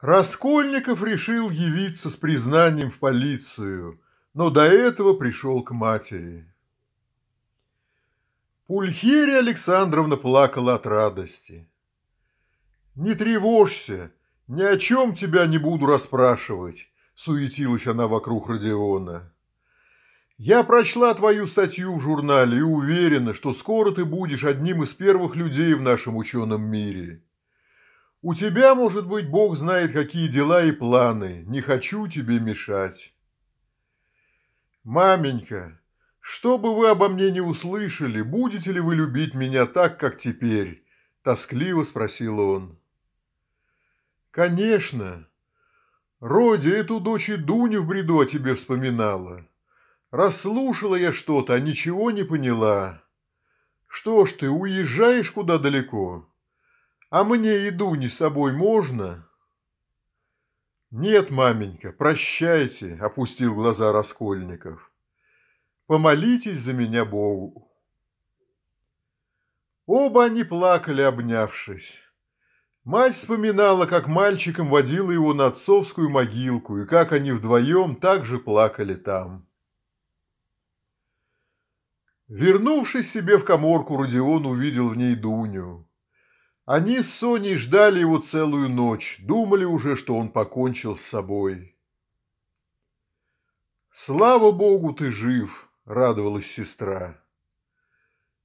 Раскольников решил явиться с признанием в полицию, но до этого пришел к матери. Пульхерия Александровна плакала от радости. «Не тревожься, ни о чем тебя не буду расспрашивать», – суетилась она вокруг Родиона. «Я прочла твою статью в журнале и уверена, что скоро ты будешь одним из первых людей в нашем ученом мире». У тебя, может быть, Бог знает, какие дела и планы. Не хочу тебе мешать. Маменька, что бы вы обо мне не услышали, будете ли вы любить меня так, как теперь? Тоскливо спросил он. Конечно. Роди, эту дочь и Дуню в бреду о тебе вспоминала. Расслушала я что-то, а ничего не поняла. Что ж ты, уезжаешь куда далеко?» А мне еду не с собой можно? Нет, маменька, прощайте, опустил глаза Раскольников. Помолитесь за меня Богу. Оба они плакали, обнявшись. Мать вспоминала, как мальчиком водила его на отцовскую могилку, и как они вдвоем также плакали там. Вернувшись себе в коморку, Родион увидел в ней Дуню. Они с Соней ждали его целую ночь, думали уже, что он покончил с собой. «Слава Богу, ты жив!» – радовалась сестра.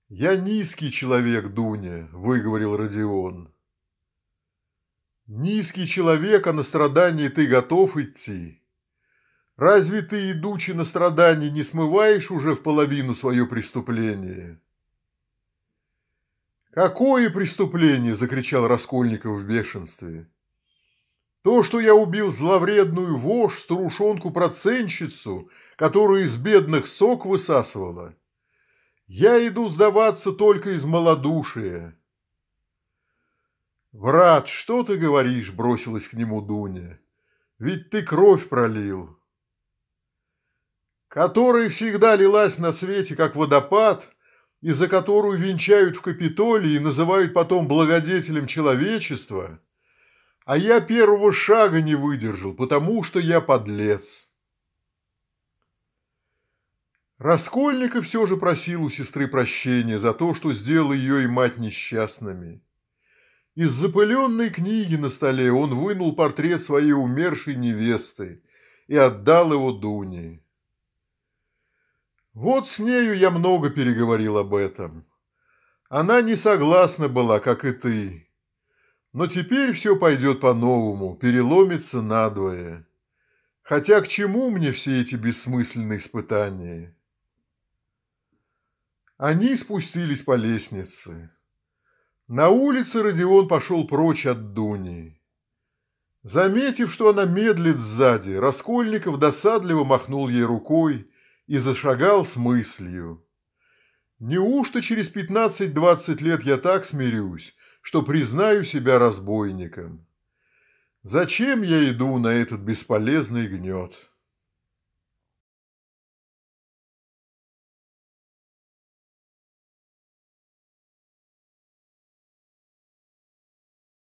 «Я низкий человек, Дуня», – выговорил Родион. «Низкий человек, а на страдание ты готов идти. Разве ты, идучи на страдание, не смываешь уже в половину свое преступление?» «Какое преступление!» – закричал Раскольников в бешенстве. «То, что я убил зловредную вошь, старушонку-проценщицу, которая из бедных сок высасывала. Я иду сдаваться только из малодушия». «Брат, что ты говоришь?» – бросилась к нему Дуня. «Ведь ты кровь пролил». «Которая всегда лилась на свете, как водопад», и за которую венчают в Капитолии и называют потом благодетелем человечества, а я первого шага не выдержал, потому что я подлец. Раскольника все же просил у сестры прощения за то, что сделал ее и мать несчастными. Из запыленной книги на столе он вынул портрет своей умершей невесты и отдал его Дуне. Вот с нею я много переговорил об этом. Она не согласна была, как и ты. Но теперь все пойдет по-новому, переломится надвое. Хотя к чему мне все эти бессмысленные испытания? Они спустились по лестнице. На улице Родион пошел прочь от Дуни. Заметив, что она медлит сзади, Раскольников досадливо махнул ей рукой и зашагал с мыслью. «Неужто через пятнадцать-двадцать лет я так смирюсь, что признаю себя разбойником? Зачем я иду на этот бесполезный гнет?»